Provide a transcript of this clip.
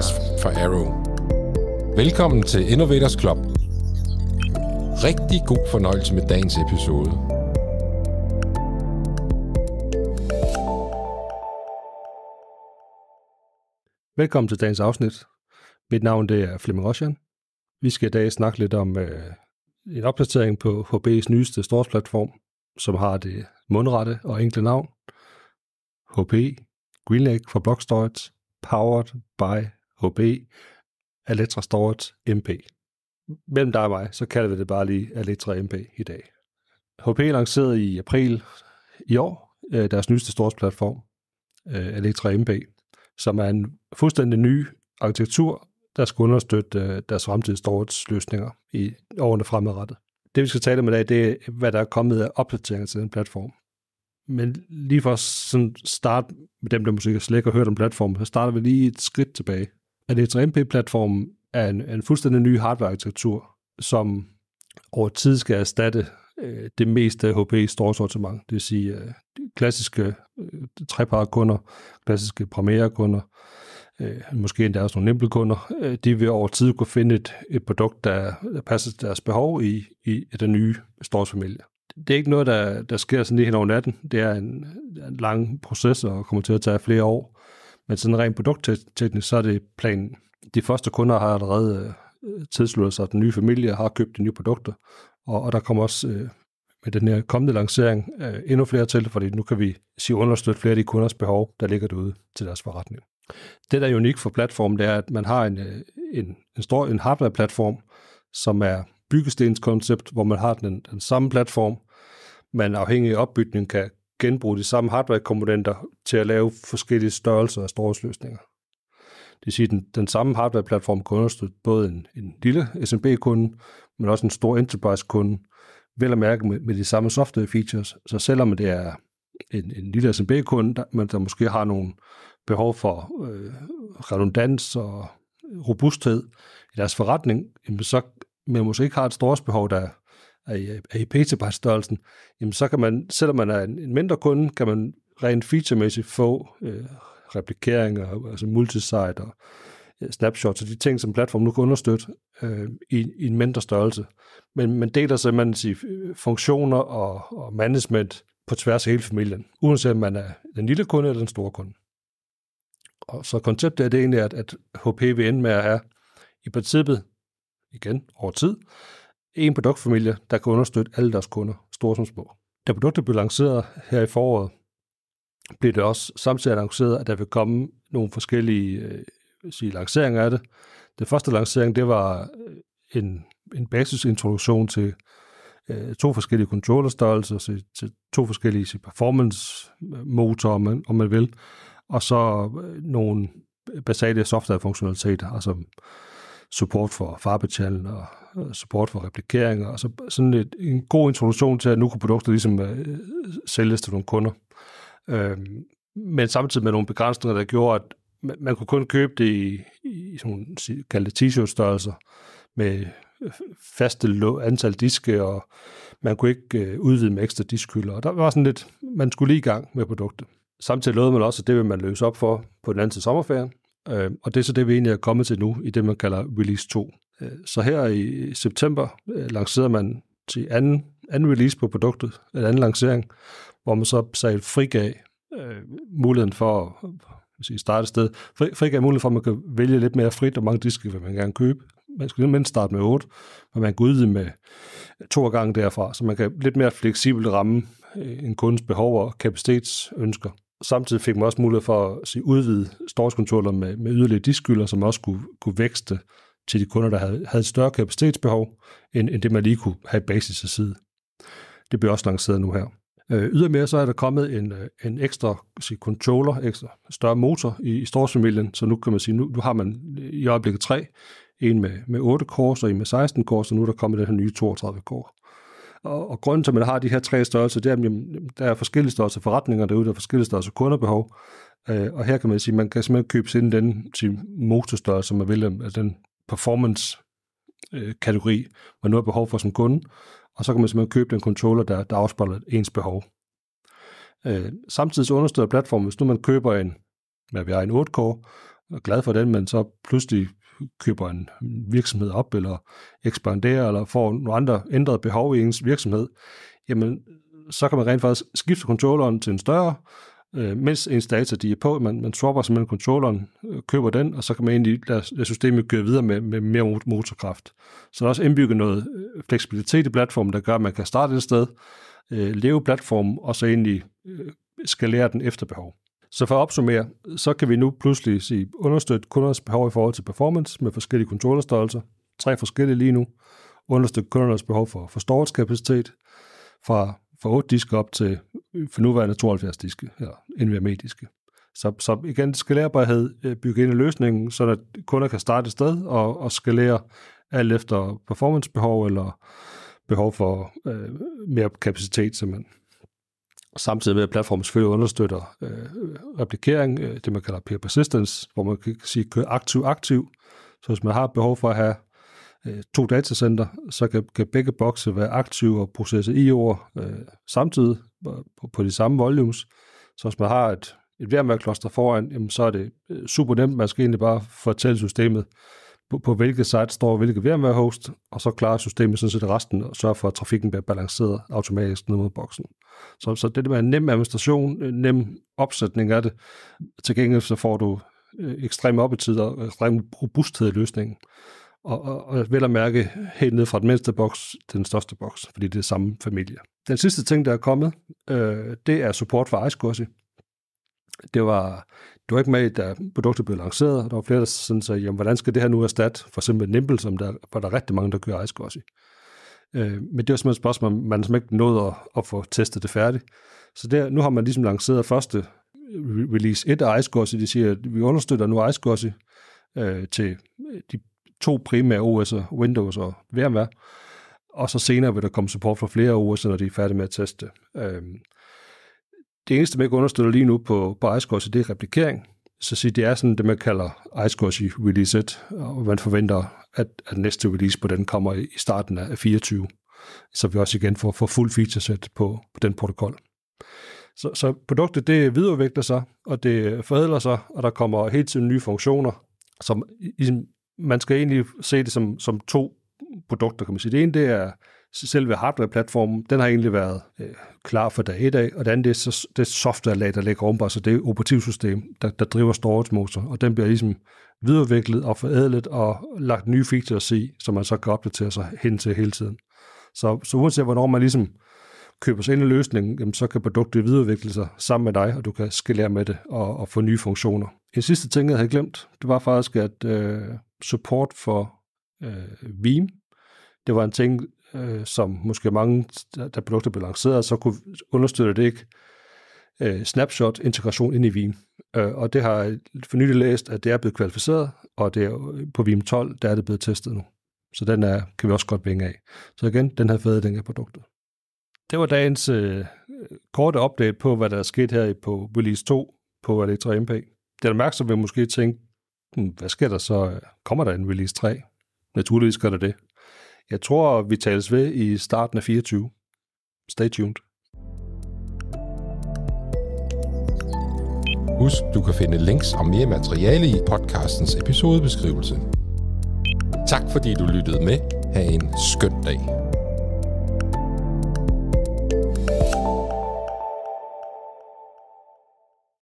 Lars fra Arrow. Velkommen til Innovators Club. Rigtig god fornøjelse med dagens episode. Velkommen til dagens afsnit. Mit navn det er Flemming Rosjan. Vi skal i dag snakke lidt om øh, en opdatering på HB's nyeste storplatform, som har det mundrette og enkle navn. HP Greenlake for Blockstorage, powered by HB, Aletra Storage MP. Mellem dig og mig, så kalder vi det bare lige Aletra MP i dag. HP lancerede i april i år øh, deres nyeste storage-platform, øh, Aletra MP, som er en fuldstændig ny arkitektur, der skal understøtte øh, deres fremtidige storage-løsninger i årene fremadrettet. Det, vi skal tale om i dag, det er, hvad der er kommet af opdateringer til den platform. Men lige for at starte med dem, der måske slet ikke har hørt om platformen, så starter vi lige et skridt tilbage at E3MP-platformen er en, en fuldstændig ny hardware-arkitektur, som over tid skal erstatte øh, det meste af HP's store sortiment, det vil sige øh, klassiske øh, treparkunder, klassiske premiere kunder øh, måske endda også nogle nimble kunder, øh, de vil over tid kunne finde et, et produkt, der, der passer til deres behov i, i, den nye familie. Det er ikke noget, der, der sker sådan lige hen over natten. Det er en, en lang proces og kommer til at tage flere år. Men sådan rent produktteknisk, så er det planen. De første kunder har allerede øh, tilsluttet sig den nye familie, har købt de nye produkter, og, og der kommer også øh, med den her kommende lancering øh, endnu flere til, fordi nu kan vi sige understøtte flere af de kunders behov, der ligger derude til deres forretning. Det, der er unikt for platformen, det er, at man har en, øh, en, en, stor, en hardware-platform, som er byggestenskoncept, hvor man har den, den samme platform, man afhængig af opbygning kan, genbruge de samme hardware-komponenter til at lave forskellige størrelser af storage-løsninger. Det vil sige, at den, den samme hardware-platform kan understøtte både en, en lille SMB-kunde, men også en stor enterprise-kunde, vel at mærke med, med de samme software-features. Så selvom det er en, en lille SMB-kunde, der, men der måske har nogle behov for øh, redundans og robusthed i deres forretning, jamen så, men måske ikke har et stort behov, der af, af ip størrelsen jamen så kan man, selvom man er en mindre kunde, kan man rent featuremæssigt få øh, replikeringer, altså multisite og øh, snapshots og de ting, som platformen nu kan understøtte øh, i, i en mindre størrelse. Men man deler simpelthen sige, øh, funktioner og, og management på tværs af hele familien, uanset om man er den lille kunde eller den store kunde. Og så konceptet er det egentlig, at, at HP vil ende med at have i princippet, igen over tid, en produktfamilie, der kan understøtte alle deres kunder, store som små. Da produktet blev lanceret her i foråret, blev det også samtidig annonceret, at der vil komme nogle forskellige øh, sige, lanceringer af det. Den første lancering, det var øh, en, en basisintroduktion til øh, to forskellige controllerstørrelser, til, til to forskellige performance motorer, om man, om man vil, og så øh, nogle basale software-funktionaliteter, altså support for farbetal og øh, support for replikeringer, og så sådan et, en god introduktion til, at nu kunne produktet ligesom uh, sælges til nogle kunder. Uh, men samtidig med nogle begrænsninger, der gjorde, at man, man kunne kun købe det i, i sådan, kaldte t-shirt-størrelser med øh, faste antal diske, og man kunne ikke uh, udvide med ekstra diskhylder. Og der var sådan lidt, man skulle lige i gang med produktet. Samtidig lovede man også, at det vil man løse op for på den anden side sommerferien. Øh, og det er så det, vi egentlig er kommet til nu, i det, man kalder Release 2. Øh, så her i september øh, lancerede man til anden, anden release på produktet, en anden lancering, hvor man så sagde frigav øh, muligheden for at sige, starte et sted. Fri, frigav muligheden for, at man kan vælge lidt mere frit, hvor mange diske vil man gerne købe. Man skal mindst starte med 8, og man kan udvide med to gange derfra, så man kan lidt mere fleksibelt ramme øh, en kundes behov og kapacitetsønsker. Samtidig fik man også mulighed for at sige, udvide storskontroller med, med yderligere diskylder, som også kunne, kunne vækste til de kunder, der havde, havde et større kapacitetsbehov, end, end det man lige kunne have i basis af side. Det bliver også lanceret nu her. Øh, ydermere så er der kommet en, øh, en ekstra sige, controller, ekstra større motor i, i storsfamilien, så nu kan man sige, nu, nu har man i øjeblikket tre, en med, med 8 kors og en med 16 kors, og nu er der kommet den her nye 32 kors. Og, og grunden til, at man har de her tre størrelser, det er, at der er forskellige størrelser forretninger derude, der er forskellige størrelser kunderbehov. Øh, og her kan man sige, at man kan simpelthen købe ind den til motorstørrelse, man vil, altså den performance øh, kategori, man nu har behov for som kunde, og så kan man simpelthen købe den controller, der, der afspejler ens behov. Øh, samtidig så understøtter platformen, hvis nu man køber en, hvad vi har, en 8 og er glad for den, men så pludselig køber en virksomhed op, eller ekspanderer, eller får nogle andre ændrede behov i ens virksomhed, jamen så kan man rent faktisk skifte controlleren til en større, øh, mens ens data de er på. Man, man swapper simpelthen controlleren, øh, køber den, og så kan man egentlig lade, lade systemet køre videre med, med mere motorkraft. Så der er også indbygget noget øh, fleksibilitet i platformen, der gør, at man kan starte et sted, øh, leve platformen, og så egentlig øh, skalere den efter behov. Så for at opsummere, så kan vi nu pludselig sige, understøtte kundernes behov i forhold til performance med forskellige kontrollerstørrelser, tre forskellige lige nu, understøtte kundernes behov for kapacitet fra, fra 8 diske op til for nuværende 72 diske, eller NVMe-diske. Så, så igen, skalerbarhed øh, bygge ind i løsningen, så at kunder kan starte et sted og, og skalere alt efter performancebehov eller behov for øh, mere kapacitet simpelthen samtidig med, at platformen selvfølgelig understøtter øh, replikering, øh, det man kalder peer persistence, hvor man kan sige køre aktiv-aktiv. Så hvis man har behov for at have øh, to datacenter, så kan, kan begge bokse være aktive og processe IO'er øh, samtidig øh, på, på de samme volumes. Så hvis man har et, et værmærkloster foran, jamen, så er det øh, super nemt. Man skal egentlig bare fortælle systemet, på, på hvilket site står hvilket VMware-host, og så klarer systemet sådan set resten og sørger for, at trafikken bliver balanceret automatisk ned mod boksen. Så, så det der med nem administration, øh, nem opsætning af det, til gengæld så får du øh, ekstrem oppetid og ekstrem robusthed i løsningen. Og, og, og vel at mærke helt ned fra den mindste boks til den største boks, fordi det er samme familie. Den sidste ting, der er kommet, øh, det er support for iSCSI det var, det var ikke med, da produktet blev lanceret, og der var flere, der sådan sagde, jamen, hvordan skal det her nu erstatte for eksempel Nimble, som der, var der er rigtig mange, der kører ice i. Øh, men det var simpelthen et spørgsmål, man som ikke nåede at, at få testet det færdigt. Så der, nu har man ligesom lanceret første release 1 af ice de siger, at vi understøtter nu ice øh, til de to primære OS'er, Windows og VMware, og så senere vil der komme support for flere OS'er, når de er færdige med at teste. Øh, det eneste, man ikke understøtter lige nu på, på iScores, det er replikering. Så sig, det er sådan det, man kalder release it, og man forventer, at, at næste release på den kommer i starten af 24. Så vi også igen får, får fuld featureset på, på den protokol. Så, så produktet det videreudvikler sig, og det forædler sig, og der kommer hele tiden nye funktioner, som i, man skal egentlig se det som, som to produkter, kan man sige. Det ene det er selve hardware-platformen, den har egentlig været øh, klar for dag 1 af, og det andet det er så, det software-lag, der ligger ovenpå, så det er operativsystem, der, der driver storage motor, og den bliver ligesom videreudviklet og forædlet og lagt nye features i, som man så kan opdatere sig hen til hele tiden. Så, så uanset hvornår man ligesom køber sig ind i løsningen, jamen, så kan produktet videreudvikle sig sammen med dig, og du kan skalere med det og, og få nye funktioner. En sidste ting, jeg havde glemt, det var faktisk, at øh, support for øh, Veeam, det var en ting, øh, som måske mange, der produkter blev lanceret, så kunne understøtte det ikke øh, snapshot-integration ind i Vim. Øh, og det har jeg for nylig læst, at det er blevet kvalificeret, og det er, øh, på Vim 12, der er det blevet testet nu. Så den er, kan vi også godt vinge af. Så igen, den her fået den her produktet. Det var dagens øh, korte update på, hvad der er sket her på release 2 på Electra MP. Det er opmærksom, vil måske tænke, hmm, hvad sker der så? Kommer der en release 3? Naturligvis gør der det. Jeg tror, vi tales ved i starten af 24. Stay tuned. Husk, du kan finde links og mere materiale i podcastens episodebeskrivelse. Tak fordi du lyttede med. Ha' en skøn dag.